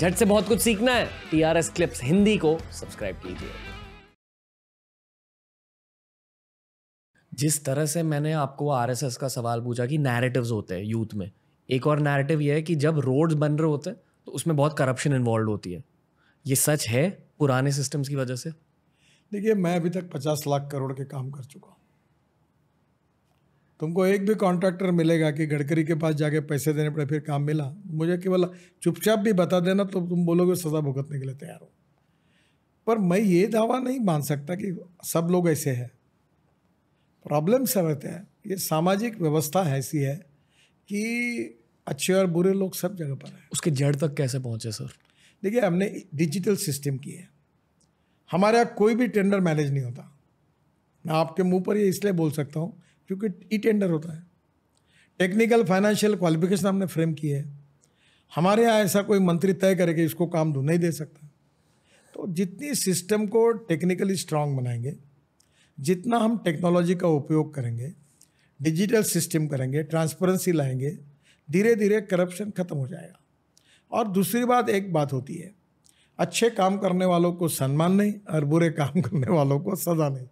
झट से बहुत कुछ सीखना है टीआरएस क्लिप्स हिंदी को सब्सक्राइब कीजिए जिस तरह से मैंने आपको आरएसएस का सवाल पूछा कि नैरेटिव्स होते हैं यूथ में एक और नैरेटिव यह है कि जब रोड्स बन रहे होते हैं तो उसमें बहुत करप्शन इन्वॉल्व होती है ये सच है पुराने सिस्टम्स की वजह से देखिए मैं अभी तक पचास लाख करोड़ के काम कर चुका हूँ तुमको एक भी कॉन्ट्रैक्टर मिलेगा कि गडकरी के पास जाके पैसे देने पड़े फिर काम मिला मुझे केवल चुपचाप भी बता देना तो तुम बोलोगे सज़ा भुगतने के लिए तैयार हो पर मैं ये दावा नहीं मान सकता कि सब लोग ऐसे हैं प्रॉब्लम सब रहते हैं ये सामाजिक व्यवस्था ऐसी है कि अच्छे और बुरे लोग सब जगह पर हैं उसके जड़ तक कैसे पहुँचे सर देखिए हमने डिजिटल सिस्टम की है हमारे यहाँ कोई भी टेंडर मैनेज नहीं होता मैं आपके मुंह पर ये इसलिए बोल सकता हूँ क्योंकि ई टेंडर होता है टेक्निकल फाइनेंशियल क्वालिफिकेशन हमने फ्रेम की है हमारे यहाँ ऐसा कोई मंत्री तय करे कि इसको काम दो तो नहीं दे सकता तो जितनी सिस्टम को टेक्निकली स्ट्रांग बनाएंगे जितना हम टेक्नोलॉजी का उपयोग करेंगे डिजिटल सिस्टम करेंगे ट्रांसपेरेंसी लाएंगे धीरे धीरे करप्शन ख़त्म हो जाएगा और दूसरी बात एक बात होती है अच्छे काम करने वालों को सम्मान नहीं और बुरे काम करने वालों को सजा नहीं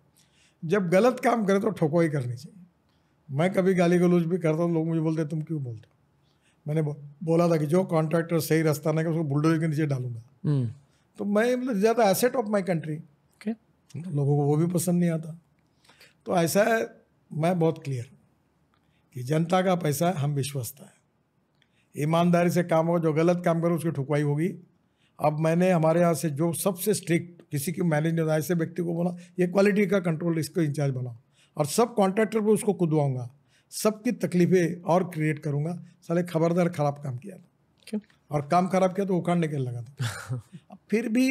जब गलत काम करें तो ठोको ही करनी चाहिए मैं कभी गाली गलूज भी करता तो लोग मुझे बोलते तुम क्यों बोलते मैंने बो, बोला था कि जो कॉन्ट्रैक्टर सही रास्ता नहीं उसको बुलडोजर के नीचे डालूंगा हम्म। तो मैं मतलब ज़्यादा एसेट ऑफ माई कंट्री लोगों को वो भी पसंद नहीं आता तो ऐसा है मैं बहुत क्लियर कि जनता का पैसा हम विश्वसता है ईमानदारी से काम होगा जो गलत काम करो उसकी ठुकवाई होगी अब मैंने हमारे यहाँ से जो सबसे स्ट्रिक्ट किसी की मैनेज नहीं ऐसे व्यक्ति को बोला ये क्वालिटी का कंट्रोल इसको इंचार्ज बनाओ और सब कॉन्ट्रैक्टर पे उसको कूदवाऊंगा सबकी तकलीफें और क्रिएट करूँगा साले खबरदार खराब काम किया था क्यों? और काम खराब किया तो उखाड़ने के लगा था फिर भी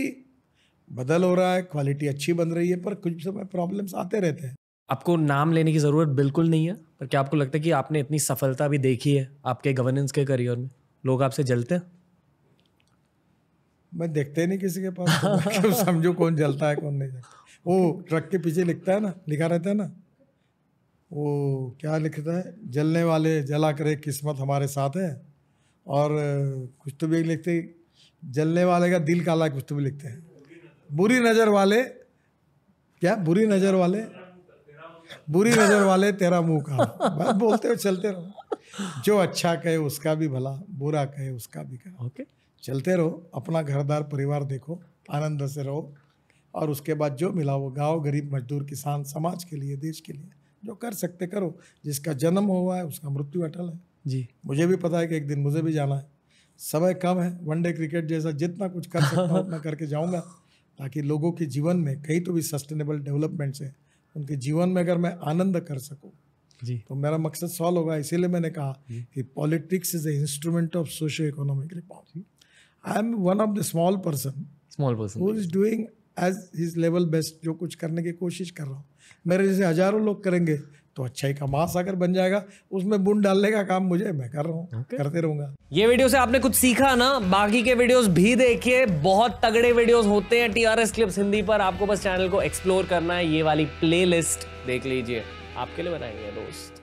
बदल हो रहा है क्वालिटी अच्छी बन रही है पर कुछ समय प्रॉब्लम्स आते रहते हैं आपको नाम लेने की ज़रूरत बिल्कुल नहीं है पर क्या आपको लगता है कि आपने इतनी सफलता भी देखी है आपके गवर्नेंस के करियर में लोग आपसे जलते हैं मैं देखते नहीं किसी के पास तो समझो कौन जलता है कौन नहीं जलता वो ट्रक के पीछे लिखता है ना लिखा रहता है ना वो क्या लिखते हैं जलने वाले जला करे किस्मत हमारे साथ है और कुछ तो भी लिखते जलने वाले का दिल काला कुछ तो भी लिखते हैं बुरी नज़र वाले क्या बुरी नज़र वाले बुरी नज़र वाले तेरा मुंह का बस बोलते हो चलते रहो जो अच्छा कहे उसका भी भला बुरा कहे उसका भी कहे ओके चलते रहो अपना घरदार परिवार देखो आनंद से रहो और उसके बाद जो मिला वो गांव गरीब मजदूर किसान समाज के लिए देश के लिए जो कर सकते करो जिसका जन्म हुआ है उसका मृत्यु अटल है जी मुझे भी पता है कि एक दिन मुझे भी जाना है समय कम है वनडे क्रिकेट जैसा जितना कुछ कर सकता हूँ उतना करके जाऊँगा ताकि लोगों के जीवन में कहीं तो भी सस्टेनेबल डेवलपमेंट से उनके जीवन में अगर मैं आनंद कर सकूँ जी तो मेरा मकसद सॉल्व होगा इसीलिए मैंने कहा कि politics is a instrument of socio economic reform I am one of the small person small person who is doing as his level best जो कुछ करने की कोशिश कर रहा हूँ मेरे जैसे हजारों लोग करेंगे तो अच्छा ही कमा सागर बन जाएगा उसमें बुन डालने का काम मुझे मैं कर रहा हूँ okay. करते रहूंगा ये वीडियो से आपने कुछ सीखा ना बाकी के वीडियोस भी देखिए बहुत तगड़े वीडियोस होते हैं टीआरएस क्लिप्स हिंदी पर आपको बस चैनल को एक्सप्लोर करना है ये वाली प्लेलिस्ट देख लीजिए आपके लिए बनाएंगे दोस्त